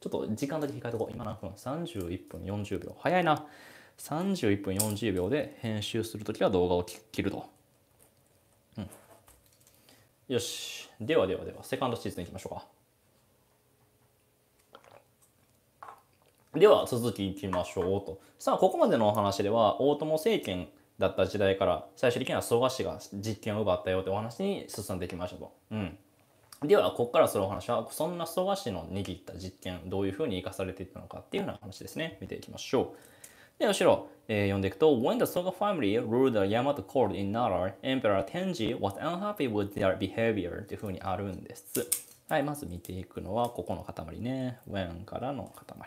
ちょっと時間だけ控えとこう。今何分 ?31 分40秒。早いな。31分40秒で編集するときは動画を切ると。うん。よし。ではではでは、セカンドシーズンいきましょうか。では続きいきましょうと。さあ、ここまでのお話では、大友政権だった時代から、最終的には蘇我氏が実権を奪ったよってお話に進んできましたと。うん。では、ここからそのお話は、そんな蘇我氏の握った実験、どういうふうに生かされていったのかっていうような話ですね。見ていきましょう。で、後ろ、えー、読んでいくと、When the Soga family ruled the Yamato court in Nara, Emperor Tenji was unhappy with their behavior というふうにあるんです。はい、まず見ていくのは、ここの塊ね。When からの塊。ま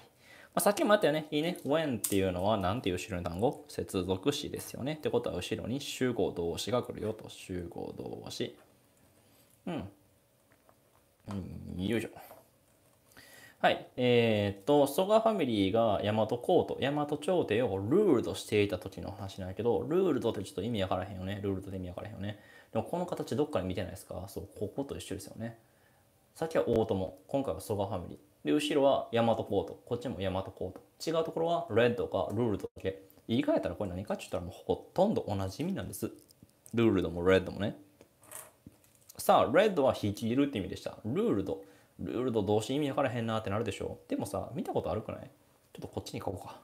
あ、さっきもあったよね。いいね。When っていうのは、なんていう後ろの単語接続詞ですよね。ってことは、後ろに集合動詞が来るよと。集合動詞。うん。よいしょ。はい。えー、っと、蘇我ファミリーが大和皇都、大和朝廷をルールとしていた時の話なんやけど、ルールとってちょっと意味わからへんよね。ルールとって意味わからへんよね。でもこの形どっかで見てないですかそう、ここと一緒ですよね。さっきは大友、今回は蘇我ファミリー。で、後ろは大和コート。こっちも大和コート。違うところはレッドかルールとだけ。言い換えたらこれ何かって言ったらもうほとんど同じ意味なんです。ルールドもレッドもね。さあ、レッドはいるって意味でした。ルールド。ルールド動詞意味わからへんなってなるでしょ。でもさ、見たことあるくないちょっとこっちに書こうか。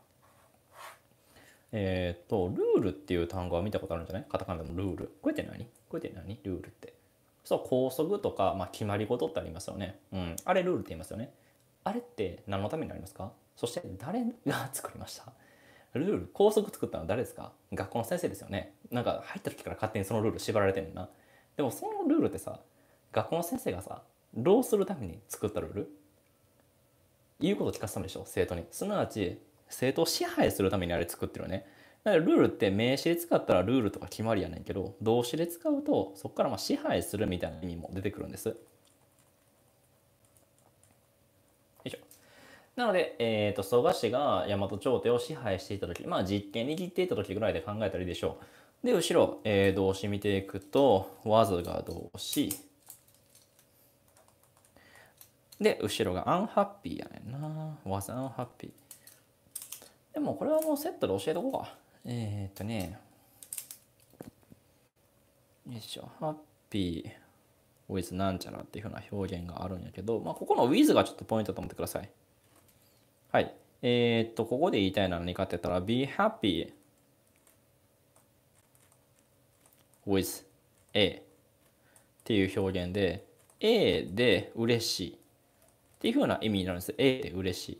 えっ、と、ルールっていう単語は見たことあるんじゃないカタカナのルール。これって何これって何ルールって。そう、拘束とか、まあ、決まり事ってありますよね。うん。あれルールって言いますよね。あれって何のためになりますかそして誰が作りましたルール、拘束作ったのは誰ですか学校の先生ですよね。なんか入った時から勝手にそのルール縛られてるな。でもそのルールってさ学校の先生がさどうするために作ったルール言うこと聞かせたんでしょ生徒にすなわち生徒を支配するためにあれ作ってるよねだからルールって名詞で使ったらルールとか決まりやねんけど動詞で使うとそこからまあ支配するみたいな意味も出てくるんですよいしょなので、えーと、と蘇我氏が大和朝廷を支配していた時まあ実権握っていた時ぐらいで考えたらいいでしょうで、後ろ、えー、動詞見ていくと、was が動詞。で、後ろが unhappy やねんな。was unhappy。でも、これはもうセットで教えとこうか。えー、っとね。よいしょ。happy with なんちゃらっていうふうな表現があるんやけど、まあ、ここの with がちょっとポイントだと思ってください。はい。えー、っと、ここで言いたいのは何かって言ったら、be happy with A っていう表現で A で嬉しいっていうふうな意味になるんです A で嬉しい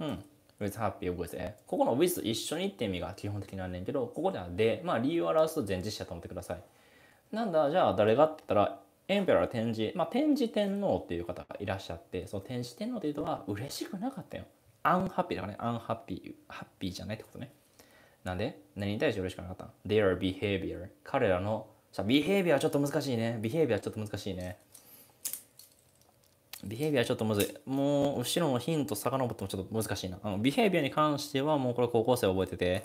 うん with happy with A ここの with 一緒にって意味が基本的なんねんけどここではでまあ理由を表す前置詞だと思ってくださいなんだじゃあ誰がって言ったらエンペラー天智まあ天智天皇っていう方がいらっしゃってその天智天皇っていうのは嬉しくなかったよアンハッピーだからねアンハッピーハッピーじゃないってことねなんで何に対して嬉しくなかったの ?Their behavior 彼らのさ、behavior はちょっと難しいね。behavior ちょっと難しいね。behavior ちょっとむずい。もう、後ろのヒント遡ってもちょっと難しいな。あの、behavior に関してはもうこれ高校生覚えてて。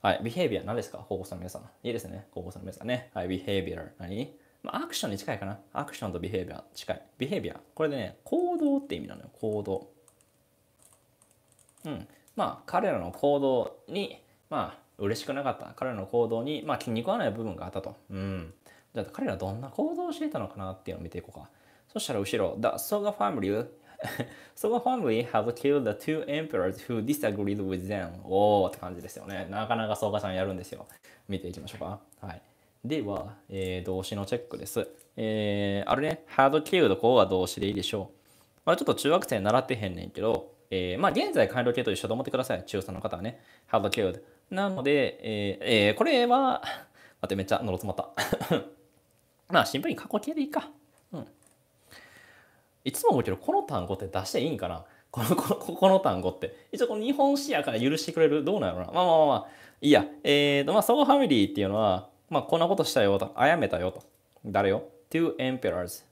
はい、behavior 何ですか高校生の皆さん。いいですね。高校生の皆さんね。はい、behavior 何まあ、アクションに近いかな。アクションと behavior 近い。behavior これでね、行動って意味なのよ。行動。うん。まあ、彼らの行動にまあ嬉しくなかった彼らの行動に、まあ、気に食わない部分があったと。うん、じゃあ彼らどんな行動をしていたのかなっていうのを見ていこうか。そしたら後ろ、The Soga family, Soga family have killed the two emperors who disagreed with them. おーって感じですよね。なかなか Soga さんやるんですよ。見ていきましょうか。はい、では、えー、動詞のチェックです。えー、あれね、had killed こうは動詞でいいでしょう。まあ、ちょっと中学生習ってへんねんけど、えー、まあ現在回路系と一緒と思ってください。中3の方はね。had killed なので、えーえー、これは、待って、めっちゃのつまった。まあ、シンプルに過去形でいいか。うん。いつも思うけど、この単語って出していいんかなこの、この、この単語って。一応、この日本史やから許してくれるどうなのなまあまあまあ、いいや。えっ、ー、と、まあ、ソーファミリーっていうのは、まあ、こんなことしたよと、あやめたよと。誰よ ?two emperors。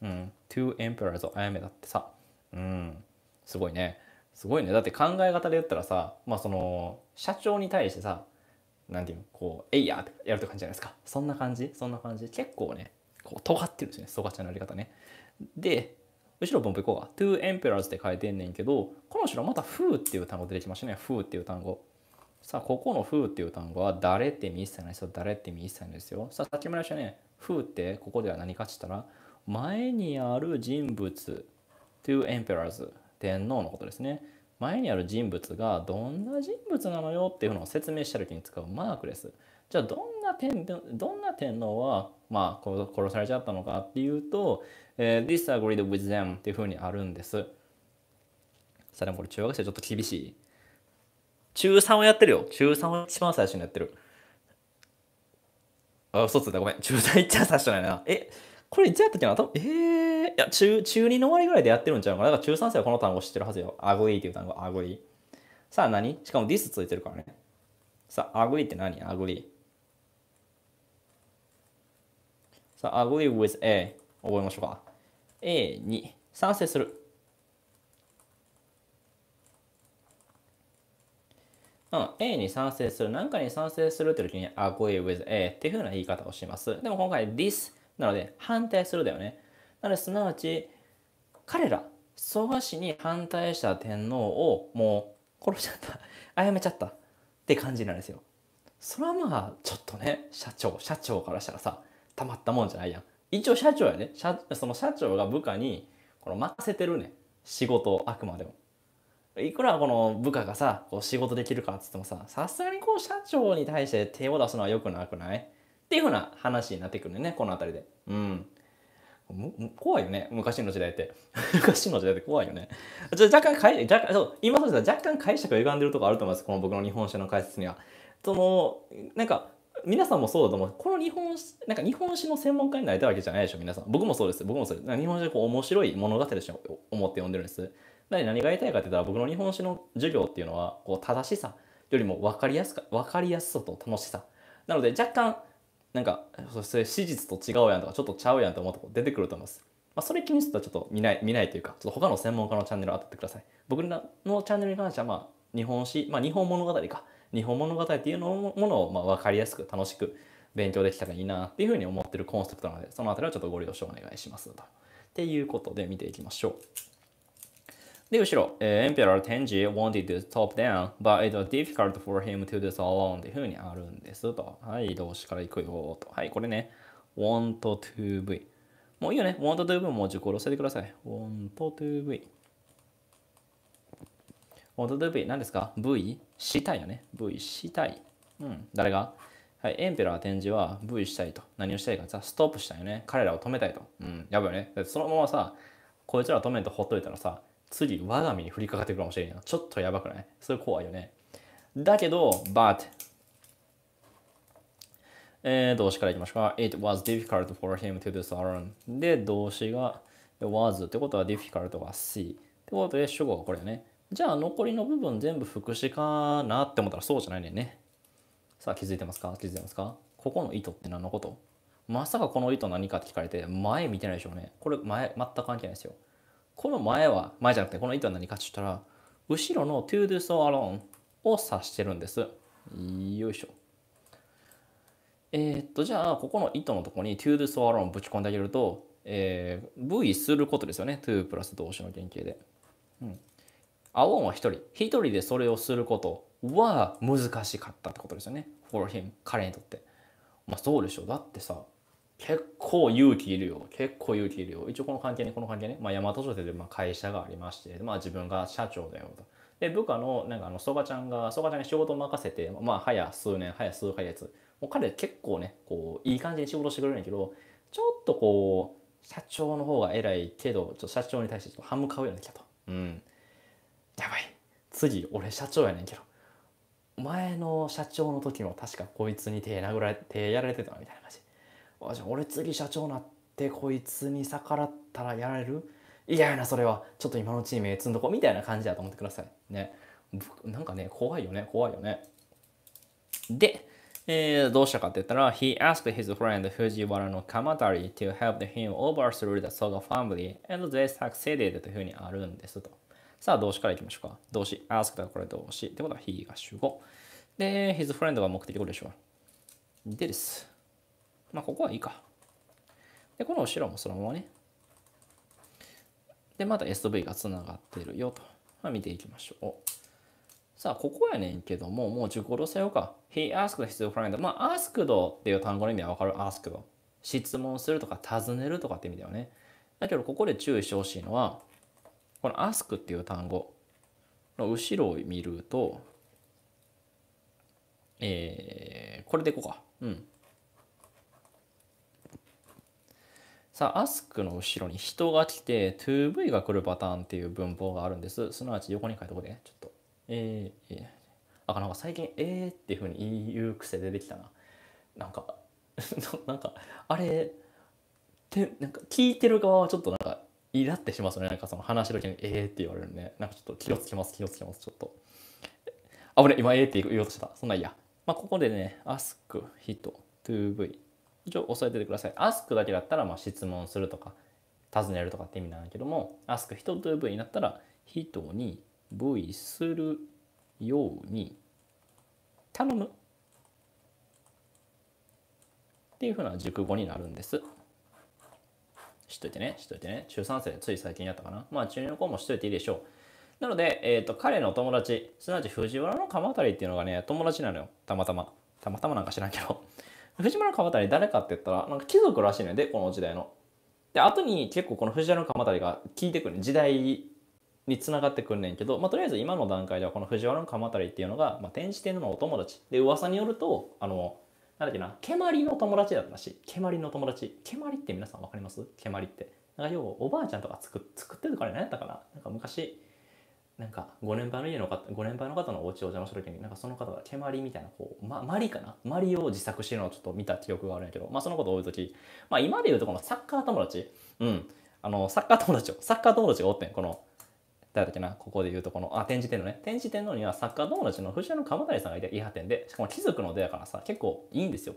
うん。two emperors をあやめたってさ。うん。すごいね。すごいねだって考え方で言ったらさまあその社長に対してさなんていうのこう「えいや!」ってやるって感じじゃないですかそんな感じそんな感じ結構ねこう尖ってるんですよねソガちゃんのやり方ねで後ろポンプ行こうか「two emperors」って書いてんねんけどこの後ろまた「風」っていう単語出てきましたね「風」っていう単語さあここの「風」っていう単語は誰って見味一切ないですよ誰って見味一切ないですよさあさっきも言いましたね「風」ってここでは何かって言ったら前にある人物 two emperors 天皇のことですね前にある人物がどんな人物なのよっていうのを説明した時に使うマークです。じゃあどんな天どんな天皇は、まあ、殺されちゃったのかっていうと、えー、disagreed with them っていうふうにあるんです。さあでもこれ中学生ちょっと厳しい。中3をやってるよ。中3を一番最初にやってる。あ、嘘ついた。ごめん。中3一番最初ないな。えこれいつやったっけな多分、ええー、いや、中、中2の終わりぐらいでやってるんちゃうかな。だから中3生はこの単語知ってるはずよ。アグイっていう単語、アグイ。さあ何しかもディスついてるからね。さあ、アグイって何アグイ。さあ、アグイ with A。覚えましょうか。A に賛成する。うん、A に賛成する。何かに賛成するって時に a g r e with A っていうふうな言い方をします。でも今回 this なので反対するだよね。なのですなわち彼ら蘇我氏に反対した天皇をもう殺しちゃった あやめちゃったって感じなんですよ。それはまあちょっとね社長社長からしたらさたまったもんじゃないやん。一応社長やね社その社長が部下にこの任せてるね仕事をあくまでも。いくらこの部下がさこう仕事できるかっつってもささすがにこう社長に対して手を出すのは良くなくないっていうふうな話になってくるね、この辺りで。うん。怖いよね、昔の時代って。昔の時代って怖いよね。ちょ若干かい若干そう、今そうです若干解釈が歪んでるとこあると思います、この僕の日本史の解説には。その、なんか、皆さんもそうだと思う。この日本史、なんか日本史の専門家になれたわけじゃないでしょ、皆さん。僕もそうです。僕もそうです。日本史でこう面白い物語でしょ、思って読んでるんです。な何が言いたいかって言ったら、僕の日本史の授業っていうのは、こう正しさよりも分かりやすか、分かりやすさと楽しさ。なので、若干、なんかそれ史実と違うやんとかちょっとちゃうやんと思うとこ出てくると思います。まあ、それ気にするとちょっと見ない見ないというかちょっと他の専門家のチャンネルを当たってください。僕らのチャンネルに関しては、まあ、日本史、まあ、日本物語か日本物語っていうのものをまあ分かりやすく楽しく勉強できたらいいなっていうふうに思ってるコンセプトなのでその辺りはちょっとご了承お願いしますと。っていうことで見ていきましょう。で、後ろ、えー、エンペラー o r wanted to top down, but it was difficult for him to do so alone っていうふうにあるんですと。はい、動詞から行くよと。はい、これね、want to v。もういいよね、want to v も自己を教せてください。want to v。want to v 何ですか ?v したいよね。v したい。うん、誰がはい、エンペラー展示は V したいと。何をしたいかさ、ストップしたいよね。彼らを止めたいと。うん、やばいよね。そのままさ、こいつらを止めとほっといたらさ、次我が身に降りかかってくるかもしれんい。ちょっとやばくないそれ怖いよね。だけど、but えー、動詞からいきましょうか。It was difficult for him to do so. で、動詞が was ってことは difficult は see。ってことで主語がこれよね。じゃあ残りの部分全部副詞かなって思ったらそうじゃないんね。さあ気づいてますか気づいてますかここの意図って何のことまさかこの意図何かって聞かれて前見てないでしょうね。これ前全く関係ないですよ。この前は、前じゃなくてこの糸は何かって言ったら、後ろの to do so alone を指してるんです。よいしょ。えー、っと、じゃあ、ここの糸のとこに to do so alone ぶち込んであげると、えー、V することですよね。to プラス動詞の原型で。うん。alone は1人。1人でそれをすることは難しかったってことですよね。for him、彼にとって。まあそうでしょ。だってさ、結構勇気いるよ。結構勇気いるよ。一応この関係ね、この関係ね。まあ、大和書店でまあ会社がありまして、まあ自分が社長だよと。で、部下の、なんかあの、蘇我ちゃんが、蘇我ちゃんに仕事を任せて、まあ、早数年、早数ヶ月。もう彼結構ね、こう、いい感じに仕事してくれるんやけど、ちょっとこう、社長の方が偉いけど、ちょっと社長に対してちょっと歯向かうようなきゃと。うん。やばい。次、俺社長やねんけど。前の社長の時も確かこいつに手殴られ、手やられてたみたいな感じ。あじゃあ俺次社長なってこいつに逆らったらやられるいやなそれはちょっと今のチームへ積んどこみたいな感じだと思ってくださいねなんかね怖いよね怖いよねで、えー、どうしたかって言ったら He asked his friend Fujiwara の Kamatari to help him overthrow the Soga family and they succeeded というふうにあるんですとさあ動詞からいきましょうか動詞 asked これ動詞ってことは he が主語で his friend が目的語でしょうでですまあ、ここはいいか。で、この後ろもそのままね。で、また S と V がつながってるよと。まあ、見ていきましょう。さあ、ここやねんけども、もう語講度せようか。He asked his friend. まあ、asked っていう単語の意味はわかる。asked。質問するとか、尋ねるとかって意味だよね。だけど、ここで注意してほしいのは、この ask っていう単語の後ろを見ると、えー、これでいこうか。うん。さあ、アスクの後ろに人が来て toV が来るパターンっていう文法があるんです。すなわち横に書いておくで、ちょっと。えー、えあ、なんか最近えーっていうふうに言う癖出てきたな。なんか、なんか、あれ、てなんか聞いてる側はちょっとなんか、イラってしますね。なんかその話の時に、えーって言われるね、なんかちょっと気をつけます、気をつけます、ちょっと。あ、俺、今、えーって言おうとした。そんないや。まあ、ここでね、ask 人 toV。一応押さえててください。ask だけだったらまあ、質問するとか、尋ねるとかって意味なんだけども、ask 人という部位になったら、人に部位するように頼むっていうふうな熟語になるんです。知っといてね、知っといてね。中3生つい最近やったかな。まあ中2の子も知っといていいでしょう。なので、えっ、ー、と、彼の友達、すなわち藤原の鎌辺りっていうのがね、友達なのよ。たまたま。たまたまなんか知らんけど。藤原鎌足誰かって言ったら、なんか貴族らしいねで、この時代の。で、後に結構この藤原鎌足が聞いてくる、時代につながってくんねんけど、まあ、とりあえず今の段階ではこの藤原鎌足っていうのが、まあ、天智天皇のお友達。で、噂によると、あの、なんだっけな、蹴鞠の友達だったし蹴鞠の友達。蹴鞠って皆さん分かります蹴鞠って。なんか要はおばあちゃんとか作作ってるから何やったかななんか昔、なんか5年配の家の方5年配の方のお家を邪魔した時になんかその方が蹴鞠みたいなこう、ま、マリかなマリを自作してるのをちょっと見た記憶があるんやけど、まあ、そのことを置いとき、まあ、今でいうとこのサッカー友達うんあのサッカー友達をサッカー友達がおってんこの誰だっけなここで言うとこのあ展示天皇ね展示天皇にはサッカー友達の藤原の鎌谷さんがいて伊波店でしかも貴族の出やからさ結構いいんですよ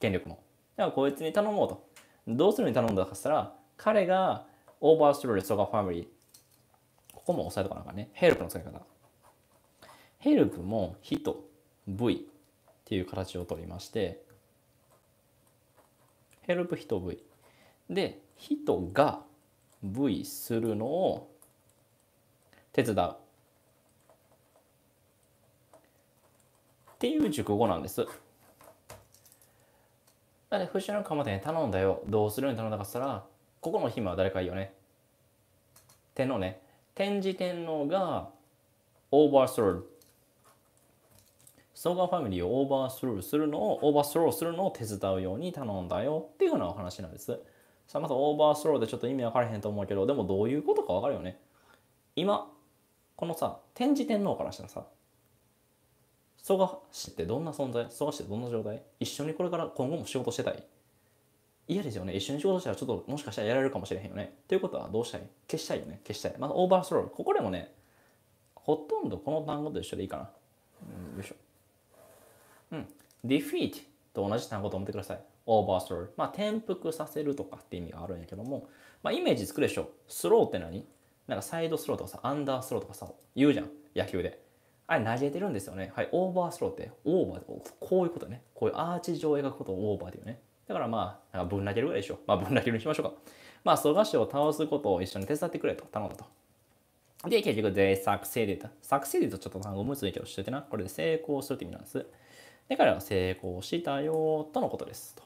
権力もだからこいつに頼もうとどうするに頼んだかしたら彼がオーバーストロースソガファミリーこも押さえとかなんかね、ヘルプの使い方。ヘルプも人、V っていう形をとりまして、ヘルプ人 V。で、人が V するのを手伝う。っていう熟語なんです。なので、節の鎌手に頼んだよ。どうするように頼んだかしたら、ここの姫は誰かいいよね。手のね、天智天皇がオーバースロール総合ファミリーをオーバースローするのをオーバースロールするのを手伝うように頼んだよっていうようなお話なんですさあまずオーバースロールでちょっと意味分からへんと思うけどでもどういうことか分かるよね今このさ天智天皇からしたらさ蘇我氏ってどんな存在蘇我氏ってどんな状態一緒にこれから今後も仕事してたい嫌ですよね一緒に仕事したらちょっともしかしたらやられるかもしれへんよねということはどうしたい消したいよね消したいまずオーバーストロールここでもねほとんどこの単語と一緒でいいかな、うん、よいしょうん defeat と同じ単語と思ってくださいオーバーストロールまあ転覆させるとかって意味があるんやけどもまあイメージつくでしょスローって何なんかサイドスローとかさアンダースローとかさ言うじゃん野球であれ投げてるんですよねはいオーバースローってオーバーこういうことねこういうアーチ状を描くことをオーバーっていうねだからまあ、ぶん投げるぐらいでしょう。まあ、ぶん投げるにしましょうか。まあ、蘇我氏を倒すことを一緒に手伝ってくれと頼んだと。で、結局、で、作成で e 作成でとちょっと単語結びをしとてな。これで成功するって意味なんです。で、彼は成功したよ、とのことですと。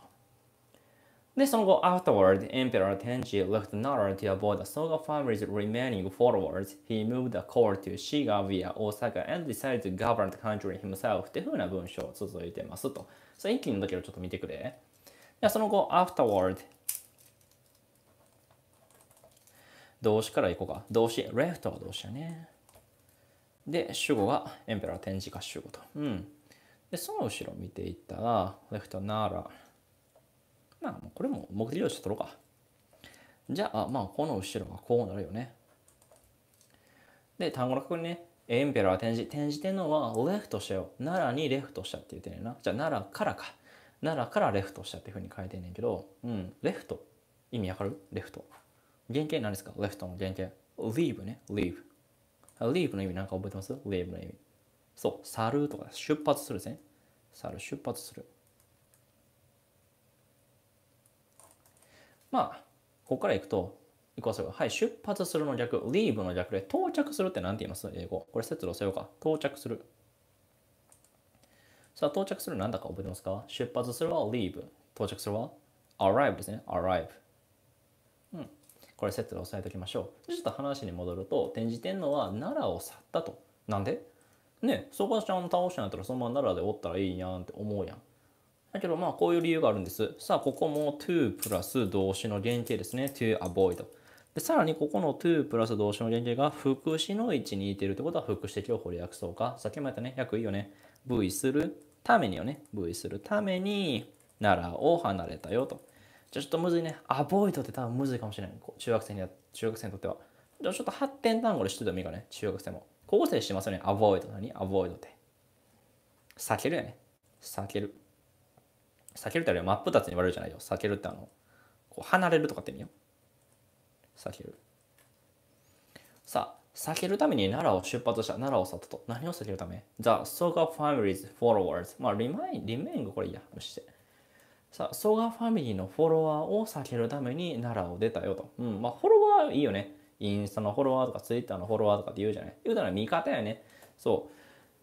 で、その後、afterward, Emperor Tenji left Nara to avoid the Soga family's remaining followers. He moved the court to Shiga via Osaka and decided to govern the country himself. っていうふうな文章を続いてますと。それ一気にだけどちょっと見てくれ。やその後 afterward 動詞から行こうか動詞 left は動詞だねで主語がエンペラー展示か主語とうんでその後ろ見ていったら left ならまあこれも目的して取ろうかじゃあまあこの後ろがこうなるよねで単語の確認ねエンペラー展示展示っていうのは left したよ奈良に left したって言ってるなじゃあ奈良からか奈良からレフトしたっていうふうに書いてんねんけど、うん、レフト。意味わかるレフト。原型何ですかレフトの原型。leave ね。leave。leave の意味なんか覚えてます ?leave の意味。そう、去るとか出発するですね。去る、出発する。まあ、ここからいくと、いこうすはい、出発するの逆、leave の逆で、到着するって何て言います英語。これ説明せようか。到着する。さあ、到着するなんだか覚えてますか出発するは leave。到着するは arrive ですね。arrive。うん。これセットで押さえておきましょう。ちょっと話に戻ると、転じてんのは奈良を去ったと。なんでね、そこはちゃん倒したんやったらそのまま奈良でおったらいいやんって思うやん。だけどまあこういう理由があるんです。さあここも to プラス動詞の原型ですね。to avoid。でさらにここの to プラス動詞の原型が副詞の位置にいてるってことは副詞的を掘り訳そうか。さっきも言ったね、訳いいよね。位するためによね、位するために奈良を離れたよと。じゃあちょっとむずいね。アボイドって多分むずいかもしれない。中学生に中学生にとっては。じゃあちょっと発展単語で知っててもいいかね、中学生も。高校生してますよね、アボイド。何アボイドって。避けるやね。避ける。避けるってあれは真っ二つに言われるじゃないよ。避けるってあの、こう離れるとかって意味よ。避ける。さあ、避けるために奈良を出発した奈良を去ったと。何を避けるため ?The Soga Family's followers. まあ、リマイン、リメインがこれいいや。して。さあ、ソガファミリーのフォロワーを避けるために奈良を出たよと。うん。まあ、フォロワーいいよね。インスタのフォロワーとか、ツイッターのフォロワーとかって言うじゃない。言うたら味方やね。そう。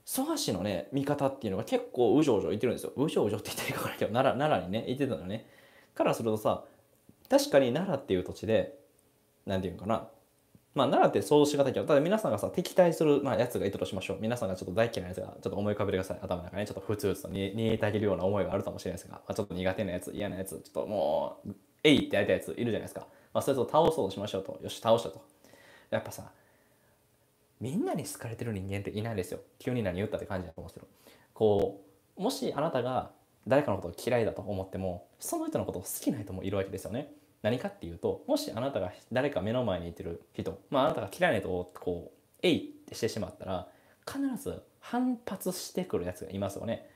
蘇我氏のね、味方っていうのが結構うじょうじょ言ってるんですよ。うじょうじょって言ったらいいからけど、奈良、奈良にね、言ってたのね。からするとさ、確かに奈良っていう土地で、なんていうのかな、まあ、奈良ってそうしがたいけど、ただ皆さんがさ、敵対する、まあ、やつがいたとしましょう。皆さんがちょっと大嫌いなやつが、ちょっと思い浮かべてください。頭の中に、ね、ちょっとふつふつと逃げてあげるような思いがあるかもしれないですが、まあ、ちょっと苦手なやつ、嫌なやつ、ちょっともう、えいってやりたいやついるじゃないですか。まあ、そいつを倒そうとしましょうと。よし、倒したと。やっぱさ、みんなに好かれてる人間っていないですよ。急に何言ったって感じだと思うんですけど。こう、もしあなたが誰かのことを嫌いだと思っても、その人のことを好きな人もいるわけですよね。何かっていうともしあなたが誰か目の前にいてる人、まあ、あなたが嫌いな人をこう「えい!」ってしてしまったら必ず反発してくるやつがいますよね。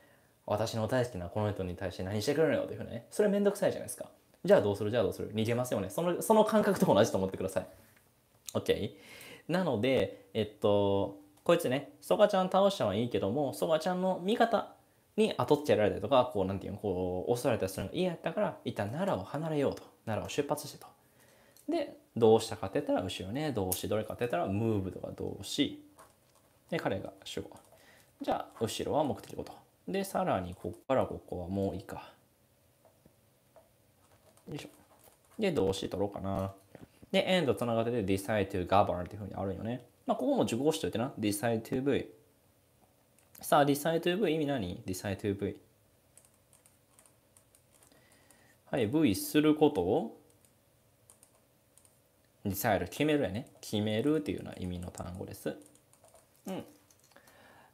私の大好きなこの人に対して何してくるのよというふうにねそれめんどくさいじゃないですか。じゃあどうするじゃあどうする逃げますよねそのその感覚と同じと思ってください。OK? なのでえっとこいつねソガちゃん倒したはいいけどもソガちゃんの味方に後っちやられたりとかこうなんていうのこう襲われたりするのが嫌やったから一旦奈良を離れようと奈良を出発してと。で動詞かって言ったら後ろね動詞どれかって言ったらムーブとか動詞で彼が主語じゃあ後ろは目的語とでさらにここからここはもういいかよいしょで動詞取ろうかなで end つながってて decide to govern っていうふうにあるよねまあここも受講しといてな decide to v さあ decide to v 意味何 decide to v はい、V することをデサイル決めるやね。決めるっていうような意味の単語です。うん。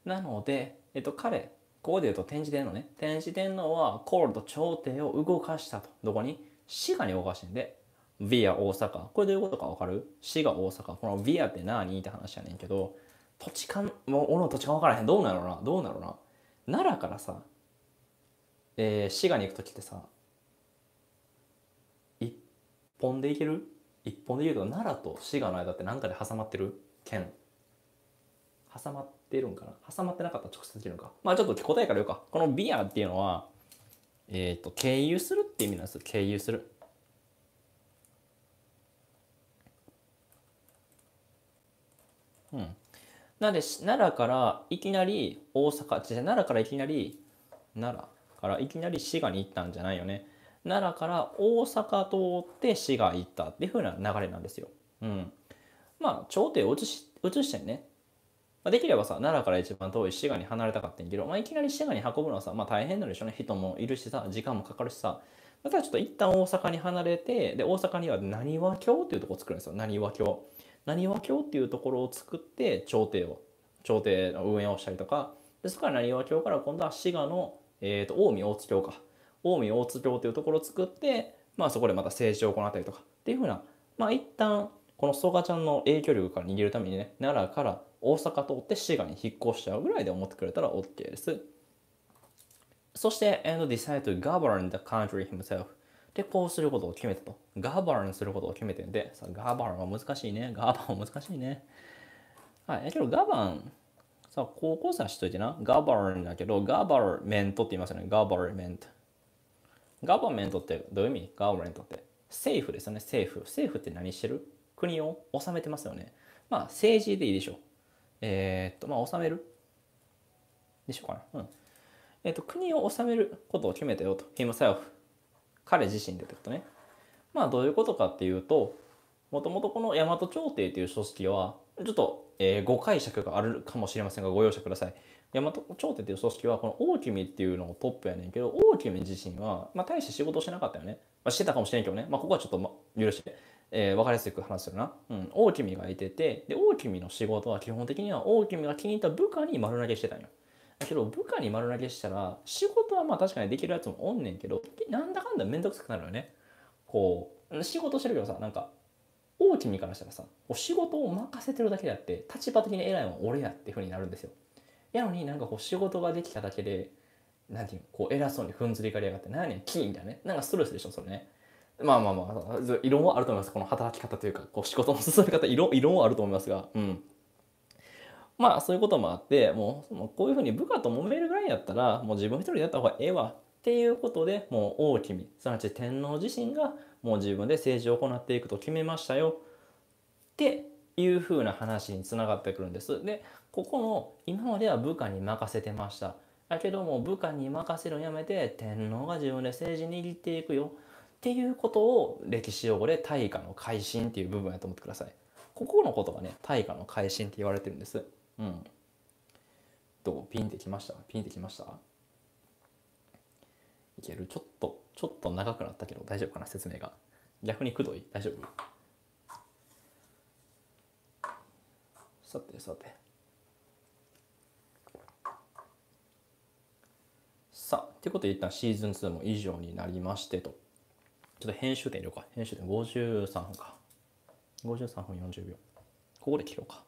なので、えっと、彼、ここで言うと天智天皇ね。天智天皇はコールと朝廷を動かしたと。どこに滋賀に動かしてんで。ビア大阪。これどういうことかわかる滋賀大阪。このビアって何って話やねんけど、土地勘、もう俺の土地勘わからへん。どうなのなどうなのな奈良からさ、えー、滋賀に行く時ってさ、本でいける一本で言うと奈良と滋賀の間って何かで挟まってる県挟まってるんかな挟まってなかったら直接きるのかまあちょっと答えから言うかこのビアっていうのはえっ、ー、と経由するって意味なんです経由するうんなので奈良からいきなり大阪違う奈良からいきなり奈良からいきなり滋賀に行ったんじゃないよね奈良から大阪通って滋賀行ったっていう風な流れなんですよ。うん、まあ朝廷を移し移してね、まあ、できればさ奈良から一番遠い滋賀に離れたかったんやけど、まあ、いきなり滋賀に運ぶのはさ、まあ、大変なんでしょうね人もいるしさ時間もかかるしさだからちょっと一旦大阪に離れてで大阪には何和京っていうとこを作るんですよ何和京。何和京っていうところを作って朝廷を朝廷の運営をしたりとかでそこから何和京から今度は滋賀の、えーと、近江大津京か近江大津町というところを作って、まあ、そこでまた政治を行ったりとかっていうふうな、まあ、一旦この曽我ちゃんの影響力から逃げるためにね奈良から大阪通って滋賀に引っ越しちゃうぐらいで思ってくれたら OK です。そして、and decide to govern the country himself で、こうすることを決めたと。ガバーンすることを決めてんで、さガバーンは難しいね。ガバーンは難しいね。はい。けど、ガバン、さ、高校生は知っといてな。ガバーンだけど、ガバーメントって言いますよね。ガバーメント。ガバメントってどういう意味ガバメントって。政府ですよね、政府。政府って何してる国を治めてますよね。まあ、政治でいいでしょう。えー、っと、まあ、治めるでしょうかな。うん。えー、っと、国を治めることを決めたよと。himself。彼自身でってことね。まあ、どういうことかっていうと、もともとこの大和朝廷という組織は、ちょっと、えー、ご解釈があるかもしれませんが、ご容赦ください。大和頂点っていう組織はこの大君っていうのをトップやねんけど大君自身は、まあ、大して仕事してなかったよね、まあ、してたかもしれんけどね、まあ、ここはちょっと、ま、許して、えー、分かりやすく話するな、うん、大君がいててで大君の仕事は基本的には大君が気に入った部下に丸投げしてたんよだけど部下に丸投げしたら仕事はまあ確かにできるやつもおんねんけどなんだかんだ面倒くさくなるよねこう仕事してるけどさなんか大みからしたらさお仕事を任せてるだけであって立場的に偉いのは俺やっていうふうになるんですよやのになんかこう仕事ができただけで何てうこう偉そうに踏んずりがりやがって何やねんキーみたいなねなんかストレスでしょそれねまあまあまあ異論はあると思いますこの働き方というかこう仕事の進め方異論異論はあると思いますがうんまあそういうこともあってもうこういうふうに部下と揉めるぐらいやったらもう自分一人でやった方がええわっていうことでもう大み、すなわち天皇自身がもう自分で政治を行っていくと決めましたよっていうふうな話につながってくるんです。で、ここの今までは部下に任せてました。だけども部下に任せるのやめて天皇が自分で政治握っていくよっていうことを歴史用語で大化の改新っていう部分やと思ってください。ここのことがね、大化の改新って言われてるんです。うん。どうピンってきましたピンってきましたいけるちょっと、ちょっと長くなったけど大丈夫かな説明が。逆にくどい大丈夫さてさてさあということで一旦シーズン2も以上になりましてとちょっと編集点入れようか編集点53分か53分40秒ここで切ろうか